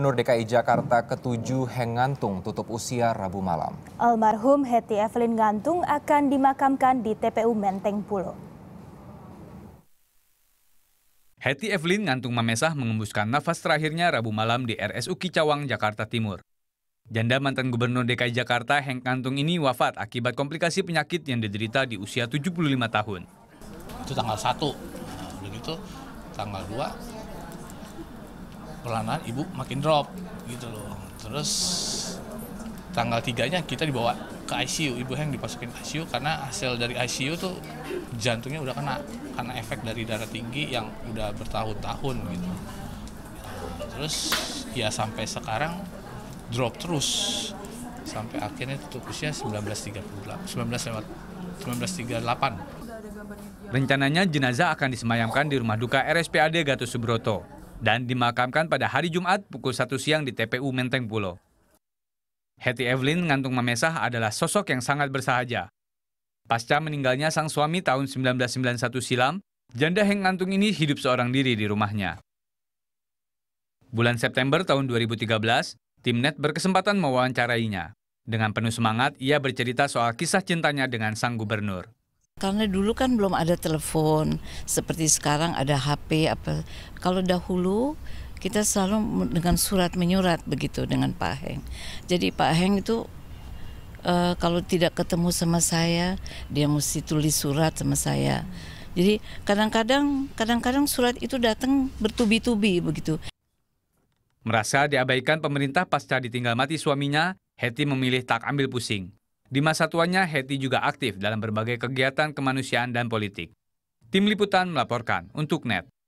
Gubernur DKI Jakarta ketujuh Heng Ngantung tutup usia Rabu malam. Almarhum Heti Evelyn Ngantung akan dimakamkan di TPU Menteng Pulo. Heti Evelyn Ngantung Mamesah mengembuskan nafas terakhirnya Rabu malam di RSU Kicawang, Jakarta Timur. Janda mantan Gubernur DKI Jakarta Heng Ngantung ini wafat akibat komplikasi penyakit yang diderita di usia 75 tahun. Itu tanggal 1, nah, begitu tanggal 2 perlahan ibu makin drop gitu loh terus tanggal tiganya kita dibawa ke ICU ibu yang dipasukin ICU karena hasil dari ICU tuh jantungnya udah kena karena efek dari darah tinggi yang udah bertahun-tahun gitu terus ya sampai sekarang drop terus sampai akhirnya tutup usia 1938 1938 Rencananya jenazah akan disemayamkan di rumah duka RSPAD Gatot Subroto dan dimakamkan pada hari Jumat pukul 1 siang di TPU Menteng Pulau. Hetty Evelyn Ngantung Mamesah adalah sosok yang sangat bersahaja. Pasca meninggalnya sang suami tahun 1991 silam, janda Heng Ngantung ini hidup seorang diri di rumahnya. Bulan September tahun 2013, Timnet berkesempatan mewawancarainya. Dengan penuh semangat, ia bercerita soal kisah cintanya dengan sang gubernur. Karena dulu kan belum ada telepon seperti sekarang ada HP apa. Kalau dahulu kita selalu dengan surat menyurat begitu dengan Pak Heng. Jadi Pak Heng itu uh, kalau tidak ketemu sama saya dia mesti tulis surat sama saya. Jadi kadang-kadang kadang-kadang surat itu datang bertubi-tubi begitu. Merasa diabaikan pemerintah pasca ditinggal mati suaminya, Heti memilih tak ambil pusing. Di masa tuanya, Hetty juga aktif dalam berbagai kegiatan kemanusiaan dan politik. Tim Liputan melaporkan untuk NET.